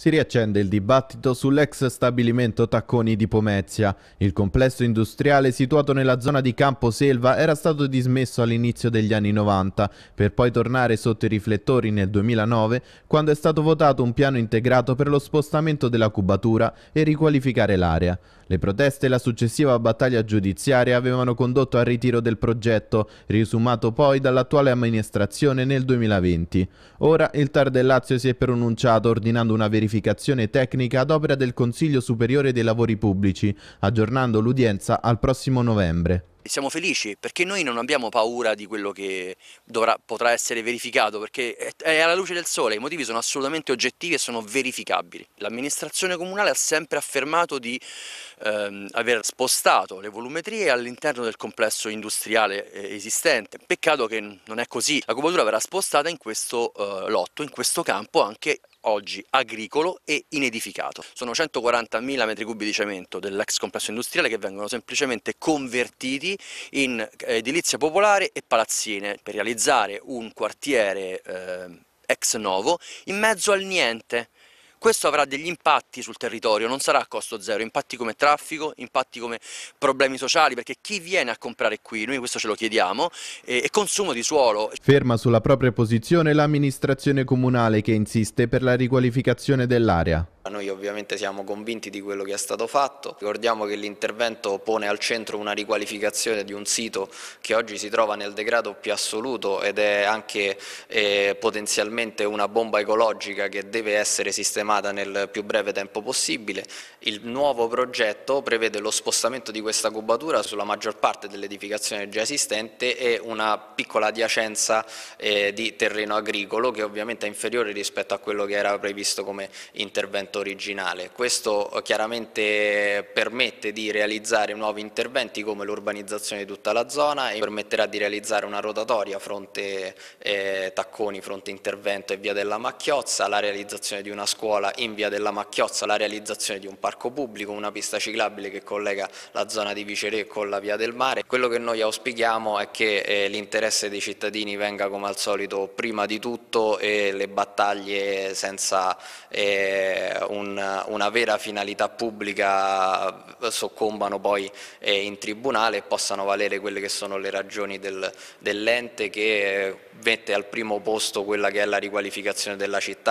Si riaccende il dibattito sull'ex stabilimento Tacconi di Pomezia. Il complesso industriale situato nella zona di Campo Selva era stato dismesso all'inizio degli anni 90, per poi tornare sotto i riflettori nel 2009, quando è stato votato un piano integrato per lo spostamento della cubatura e riqualificare l'area. Le proteste e la successiva battaglia giudiziaria avevano condotto al ritiro del progetto, risumato poi dall'attuale amministrazione nel 2020. Ora il Tar del Lazio si è pronunciato ordinando una verifica semplificazione tecnica ad opera del Consiglio Superiore dei Lavori Pubblici, aggiornando l'udienza al prossimo novembre siamo felici perché noi non abbiamo paura di quello che dovrà, potrà essere verificato perché è alla luce del sole, i motivi sono assolutamente oggettivi e sono verificabili. L'amministrazione comunale ha sempre affermato di ehm, aver spostato le volumetrie all'interno del complesso industriale eh, esistente, peccato che non è così, la copertura verrà spostata in questo eh, lotto, in questo campo anche oggi agricolo e inedificato. Sono 140.000 metri cubi di cemento dell'ex complesso industriale che vengono semplicemente convertiti in eh, edilizia popolare e palazzine per realizzare un quartiere eh, ex novo in mezzo al niente questo avrà degli impatti sul territorio, non sarà a costo zero, impatti come traffico, impatti come problemi sociali, perché chi viene a comprare qui, noi questo ce lo chiediamo, e, consumo di suolo. Ferma sulla propria posizione l'amministrazione comunale che insiste per la riqualificazione dell'area. Noi ovviamente siamo convinti di quello che è stato fatto, ricordiamo che l'intervento pone al centro una riqualificazione di un sito che oggi si trova nel degrado più assoluto ed è anche eh, potenzialmente una bomba ecologica che deve essere sistemata chiamata nel più breve tempo possibile. Il nuovo progetto prevede lo spostamento di questa cubatura sulla maggior parte dell'edificazione già esistente e una piccola adiacenza eh, di terreno agricolo che ovviamente è inferiore rispetto a quello che era previsto come intervento originale. Questo eh, chiaramente permette di realizzare nuovi interventi come l'urbanizzazione di tutta la zona e permetterà di realizzare una rotatoria fronte eh, tacconi, fronte intervento e via della Macchiozza, la realizzazione di una scuola Scuola in via della Macchiozza la realizzazione di un parco pubblico, una pista ciclabile che collega la zona di Viceré con la via del mare. Quello che noi auspichiamo è che eh, l'interesse dei cittadini venga come al solito prima di tutto e le battaglie senza eh, una vera finalità pubblica eh, soccombano poi in tribunale e possano valere quelle che sono le ragioni del, dell'ente che mette al primo posto quella che è la riqualificazione della città.